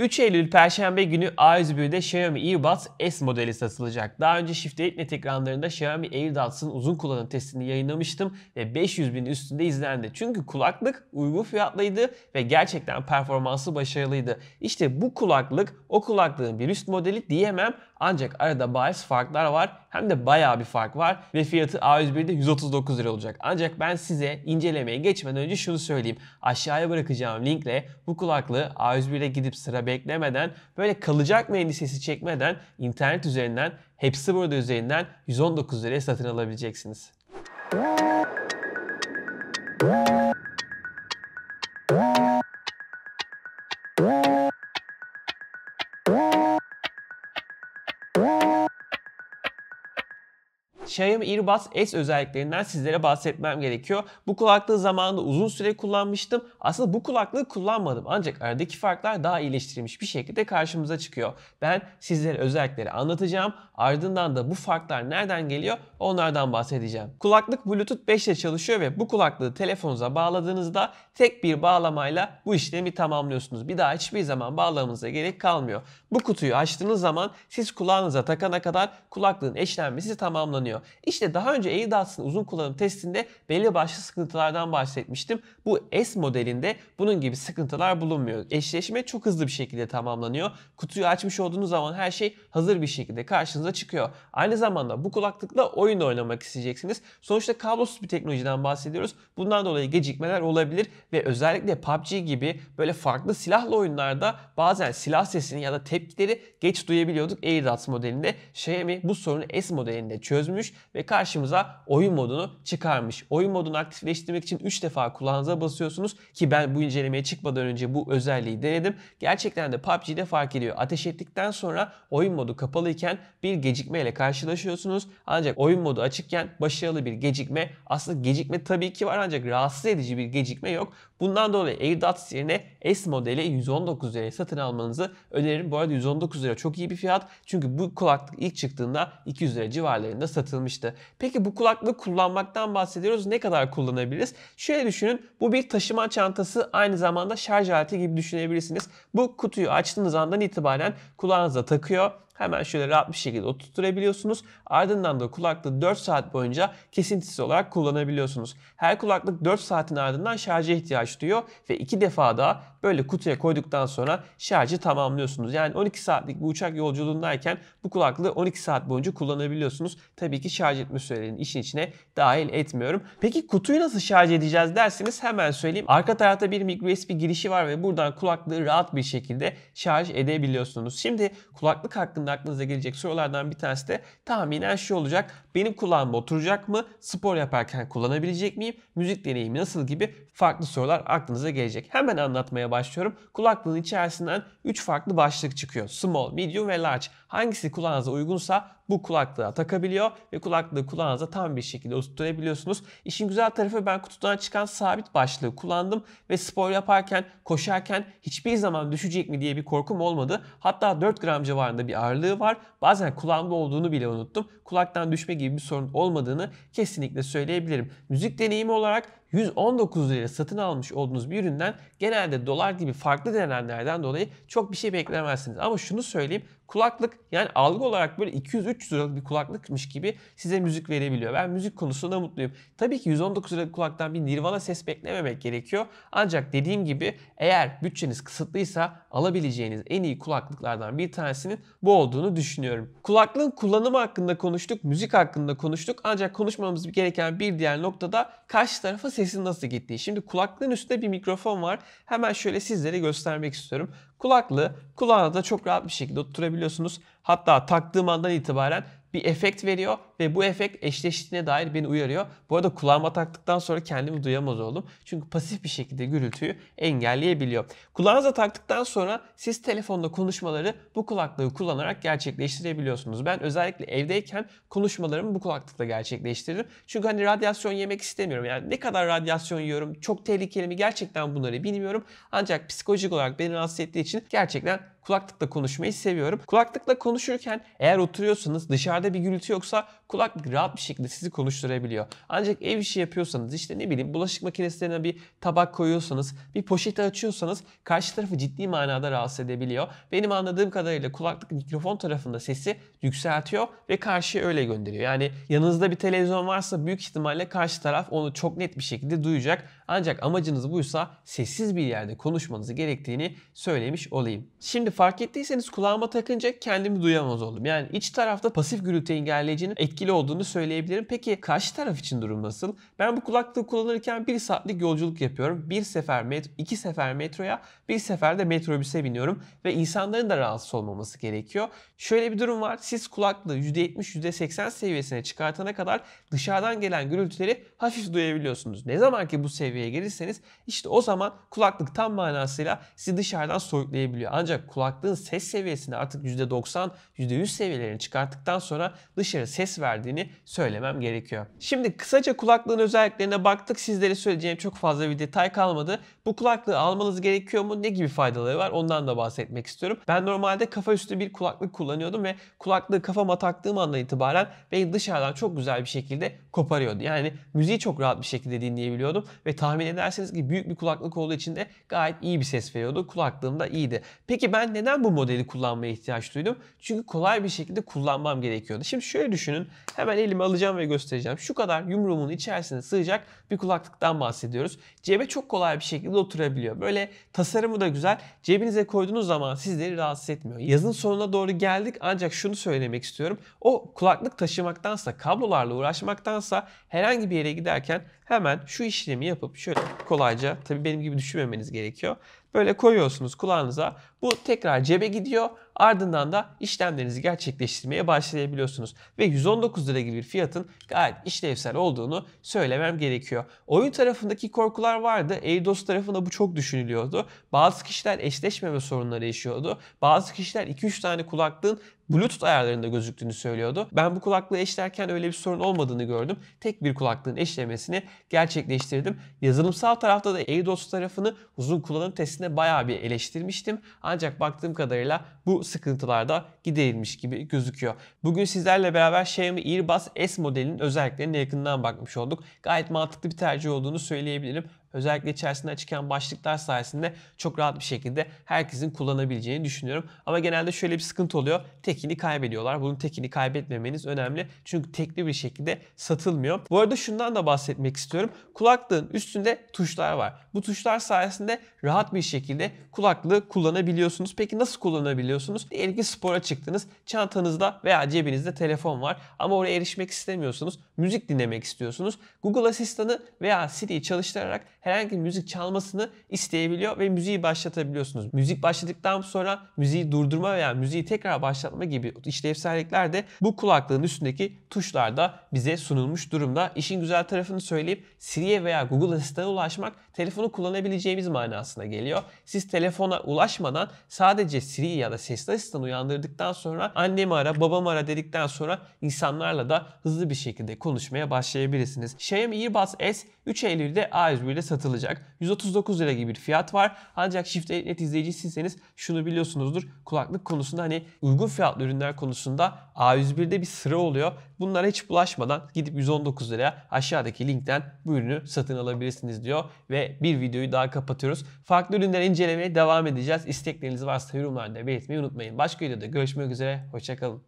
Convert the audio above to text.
3 Eylül Perşembe günü A101'de Xiaomi Earbuds S modeli satılacak. Daha önce Shift 8 net ekranlarında Xiaomi AirDots'ın uzun kullanım testini yayınlamıştım ve 500 bin üstünde izlendi. Çünkü kulaklık uygun fiyatlıydı ve gerçekten performansı başarılıydı. İşte bu kulaklık o kulaklığın bir üst modeli diyemem ancak arada bazı farklar var hem de bayağı bir fark var ve fiyatı A101'de 139 lira olacak. Ancak ben size incelemeye geçmeden önce şunu söyleyeyim. Aşağıya bırakacağım linkle bu kulaklığı A101'e gidip sıra beklemeden böyle kalacak mı endişesi çekmeden internet üzerinden hepsi burada üzerinden 119 liraya satın alabileceksiniz. Xiaomi Earbuds S özelliklerinden sizlere bahsetmem gerekiyor. Bu kulaklığı zamanında uzun süre kullanmıştım. Aslında bu kulaklığı kullanmadım ancak aradaki farklar daha iyileştirilmiş bir şekilde karşımıza çıkıyor. Ben sizlere özellikleri anlatacağım. Ardından da bu farklar nereden geliyor onlardan bahsedeceğim. Kulaklık Bluetooth 5 ile çalışıyor ve bu kulaklığı telefonunuza bağladığınızda tek bir bağlamayla bu işlemi tamamlıyorsunuz. Bir daha hiçbir zaman bağlamanıza gerek kalmıyor. Bu kutuyu açtığınız zaman siz kulağınıza takana kadar kulaklığın eşlenmesi tamamlanıyor kullanıyor. İşte daha önce AirDots'ın uzun kullanım testinde belli başlı sıkıntılardan bahsetmiştim. Bu S modelinde bunun gibi sıkıntılar bulunmuyor. Eşleşme çok hızlı bir şekilde tamamlanıyor. Kutuyu açmış olduğunuz zaman her şey hazır bir şekilde karşınıza çıkıyor. Aynı zamanda bu kulaklıkla oyun oynamak isteyeceksiniz. Sonuçta kablosuz bir teknolojiden bahsediyoruz. Bundan dolayı gecikmeler olabilir ve özellikle PUBG gibi böyle farklı silahlı oyunlarda bazen silah sesini ya da tepkileri geç duyabiliyorduk AirDots modelinde. Xiaomi bu sorunu S modelinde çözmüş oluşturmuş ve karşımıza oyun modunu çıkarmış. Oyun modunu aktifleştirmek için 3 defa kulağınıza basıyorsunuz ki ben bu incelemeye çıkmadan önce bu özelliği denedim. Gerçekten de PUBG'de fark ediyor. Ateş ettikten sonra oyun modu kapalı iken bir gecikme ile karşılaşıyorsunuz. Ancak oyun modu açıkken başarılı bir gecikme. Aslında gecikme tabii ki var ancak rahatsız edici bir gecikme yok. Bundan dolayı AirDots yerine S modeli 119 liraya satın almanızı öneririm. Bu arada 119 lira çok iyi bir fiyat. Çünkü bu kulaklık ilk çıktığında 200 lira civarlarında satın anlatılmıştı. Peki bu kulaklığı kullanmaktan bahsediyoruz. Ne kadar kullanabiliriz? Şöyle düşünün. Bu bir taşıma çantası aynı zamanda şarj aleti gibi düşünebilirsiniz. Bu kutuyu açtığınız andan itibaren kulağınıza takıyor Hemen şöyle rahat bir şekilde oturtturabiliyorsunuz. Ardından da kulaklığı 4 saat boyunca kesintisiz olarak kullanabiliyorsunuz. Her kulaklık 4 saatin ardından şarja ihtiyaç duyuyor ve 2 defa daha böyle kutuya koyduktan sonra şarjı tamamlıyorsunuz. Yani 12 saatlik bir uçak yolculuğundayken bu kulaklığı 12 saat boyunca kullanabiliyorsunuz. Tabii ki şarj etme sürelerini işin içine dahil etmiyorum. Peki kutuyu nasıl şarj edeceğiz derseniz hemen söyleyeyim. Arka tarafta bir micro USB girişi var ve buradan kulaklığı rahat bir şekilde şarj edebiliyorsunuz. Şimdi kulaklık hakkında anda aklınıza gelecek sorulardan bir tanesi de tahminen şu olacak. Benim kulağıma oturacak mı? Spor yaparken kullanabilecek miyim? Müzik deneyimi nasıl gibi farklı sorular aklınıza gelecek. Hemen anlatmaya başlıyorum. Kulaklığın içerisinden 3 farklı başlık çıkıyor. Small, medium ve large. Hangisi kulağınıza uygunsa bu kulaklığa takabiliyor ve kulaklığı kulağınıza tam bir şekilde oturtturabiliyorsunuz. İşin güzel tarafı ben kutudan çıkan sabit başlığı kullandım ve spor yaparken, koşarken hiçbir zaman düşecek mi diye bir korkum olmadı. Hatta 4 gram civarında bir ağırlığı var. Bazen kulağımda olduğunu bile unuttum. Kulaktan düşme gibi bir sorun olmadığını kesinlikle söyleyebilirim. Müzik deneyimi olarak 119 liraya satın almış olduğunuz bir üründen genelde dolar gibi farklı nedenlerden dolayı çok bir şey beklemezsiniz. Ama şunu söyleyeyim kulaklık yani algı olarak böyle 200-300 liralık bir kulaklıkmış gibi size müzik verebiliyor. Ben müzik konusunda mutluyum. Tabii ki 119 liralık kulaktan bir Nirvana ses beklememek gerekiyor. Ancak dediğim gibi eğer bütçeniz kısıtlıysa alabileceğiniz en iyi kulaklıklardan bir tanesinin bu olduğunu düşünüyorum. Kulaklığın kullanımı hakkında konuştuk, müzik hakkında konuştuk. Ancak konuşmamız gereken bir diğer noktada karşı tarafa sesin nasıl gittiği. Şimdi kulaklığın üstünde bir mikrofon var. Hemen şöyle sizlere göstermek istiyorum. Kulaklığı da çok rahat bir şekilde oturtabiliyorsunuz. Hatta taktığım andan itibaren bir efekt veriyor ve bu efekt eşleştiğine dair beni uyarıyor. Bu arada kulağıma taktıktan sonra kendimi duyamaz oldum. Çünkü pasif bir şekilde gürültüyü engelleyebiliyor. Kulağınıza taktıktan sonra siz telefonda konuşmaları bu kulaklığı kullanarak gerçekleştirebiliyorsunuz. Ben özellikle evdeyken konuşmalarımı bu kulaklıkla gerçekleştiririm. Çünkü hani radyasyon yemek istemiyorum. Yani ne kadar radyasyon yiyorum, çok tehlikeli mi gerçekten bunları bilmiyorum. Ancak psikolojik olarak beni rahatsız ettiği için gerçekten kulaklıkla konuşmayı seviyorum. Kulaklıkla konuşurken eğer oturuyorsanız dışarıda bir gürültü yoksa kulaklık rahat bir şekilde sizi konuşturabiliyor. Ancak ev işi yapıyorsanız işte ne bileyim bulaşık makinesine bir tabak koyuyorsanız bir poşeti açıyorsanız karşı tarafı ciddi manada rahatsız edebiliyor. Benim anladığım kadarıyla kulaklık mikrofon tarafında sesi yükseltiyor ve karşıya öyle gönderiyor. Yani yanınızda bir televizyon varsa büyük ihtimalle karşı taraf onu çok net bir şekilde duyacak ancak amacınız buysa sessiz bir yerde konuşmanızı gerektiğini söylemiş olayım. Şimdi fark ettiyseniz kulağıma takınca kendimi duyamaz oldum. Yani iç tarafta pasif gürültü engelleyicinin etkili olduğunu söyleyebilirim. Peki karşı taraf için durum nasıl? Ben bu kulaklığı kullanırken bir saatlik yolculuk yapıyorum. Bir sefer metro, iki sefer metroya, bir sefer de metrobüse biniyorum ve insanların da rahatsız olmaması gerekiyor. Şöyle bir durum var. Siz kulaklığı %70-%80 seviyesine çıkartana kadar dışarıdan gelen gürültüleri hafif duyabiliyorsunuz. Ne zaman ki bu seviye seviyeye gelirseniz işte o zaman kulaklık tam manasıyla sizi dışarıdan soyutlayabiliyor. Ancak kulaklığın ses seviyesini artık %90, %100 seviyelerini çıkarttıktan sonra dışarı ses verdiğini söylemem gerekiyor. Şimdi kısaca kulaklığın özelliklerine baktık. Sizlere söyleyeceğim çok fazla bir detay kalmadı. Bu kulaklığı almanız gerekiyor mu? Ne gibi faydaları var? Ondan da bahsetmek istiyorum. Ben normalde kafa üstü bir kulaklık kullanıyordum ve kulaklığı kafama taktığım andan itibaren beni dışarıdan çok güzel bir şekilde koparıyordu. Yani müziği çok rahat bir şekilde dinleyebiliyordum ve ta tahmin ederseniz ki büyük bir kulaklık olduğu için de gayet iyi bir ses veriyordu. Kulaklığım da iyiydi. Peki ben neden bu modeli kullanmaya ihtiyaç duydum? Çünkü kolay bir şekilde kullanmam gerekiyordu. Şimdi şöyle düşünün. Hemen elimi alacağım ve göstereceğim. Şu kadar yumruğumun içerisine sığacak bir kulaklıktan bahsediyoruz. Cebe çok kolay bir şekilde oturabiliyor. Böyle tasarımı da güzel. Cebinize koyduğunuz zaman sizleri rahatsız etmiyor. Yazın sonuna doğru geldik ancak şunu söylemek istiyorum. O kulaklık taşımaktansa, kablolarla uğraşmaktansa herhangi bir yere giderken Hemen şu işlemi yapıp şöyle kolayca tabii benim gibi düşünmemeniz gerekiyor. Böyle koyuyorsunuz kulağınıza. Bu tekrar cebe gidiyor. Ardından da işlemlerinizi gerçekleştirmeye başlayabiliyorsunuz. Ve 119 lira gibi bir fiyatın gayet işlevsel olduğunu söylemem gerekiyor. Oyun tarafındaki korkular vardı. Eidos tarafında bu çok düşünülüyordu. Bazı kişiler eşleşmeme sorunları yaşıyordu. Bazı kişiler 2-3 tane kulaklığın Bluetooth ayarlarında gözüktüğünü söylüyordu. Ben bu kulaklığı eşlerken öyle bir sorun olmadığını gördüm. Tek bir kulaklığın eşlemesini gerçekleştirdim. Yazılımsal tarafta da Eidos tarafını uzun kullanım testi öncesinde bayağı bir eleştirmiştim. Ancak baktığım kadarıyla bu sıkıntılar da giderilmiş gibi gözüküyor. Bugün sizlerle beraber Xiaomi Earbus S modelinin özelliklerine yakından bakmış olduk. Gayet mantıklı bir tercih olduğunu söyleyebilirim özellikle içerisinde çıkan başlıklar sayesinde çok rahat bir şekilde herkesin kullanabileceğini düşünüyorum. Ama genelde şöyle bir sıkıntı oluyor. Tekini kaybediyorlar. Bunun tekini kaybetmemeniz önemli. Çünkü tekli bir şekilde satılmıyor. Bu arada şundan da bahsetmek istiyorum. Kulaklığın üstünde tuşlar var. Bu tuşlar sayesinde rahat bir şekilde kulaklığı kullanabiliyorsunuz. Peki nasıl kullanabiliyorsunuz? Diyelim ki spora çıktınız. Çantanızda veya cebinizde telefon var ama oraya erişmek istemiyorsunuz. Müzik dinlemek istiyorsunuz. Google Asistan'ı veya Siri'yi çalıştırarak herhangi bir müzik çalmasını isteyebiliyor ve müziği başlatabiliyorsunuz. Müzik başladıktan sonra müziği durdurma veya müziği tekrar başlatma gibi işlevsellikler de bu kulaklığın üstündeki tuşlarda bize sunulmuş durumda. İşin güzel tarafını söyleyip Siri'ye veya Google Assistant'a ulaşmak telefonu kullanabileceğimiz manasına geliyor. Siz telefona ulaşmadan sadece Siri ya da sesli asistanı uyandırdıktan sonra annemi ara, babamı ara dedikten sonra insanlarla da hızlı bir şekilde konuşmaya başlayabilirsiniz. Xiaomi Earbuds S 3 Eylül'de A101'de satılacak. 139 lira gibi bir fiyat var. Ancak Shift Net izleyicisiyseniz şunu biliyorsunuzdur. Kulaklık konusunda hani uygun fiyatlı ürünler konusunda A101'de bir sıra oluyor. Bunlara hiç bulaşmadan gidip 119 liraya aşağıdaki linkten bu ürünü satın alabilirsiniz diyor. Ve bir videoyu daha kapatıyoruz. Farklı ürünleri incelemeye devam edeceğiz. İstekleriniz varsa yorumlarda belirtmeyi unutmayın. Başka videoda görüşmek üzere. Hoşçakalın.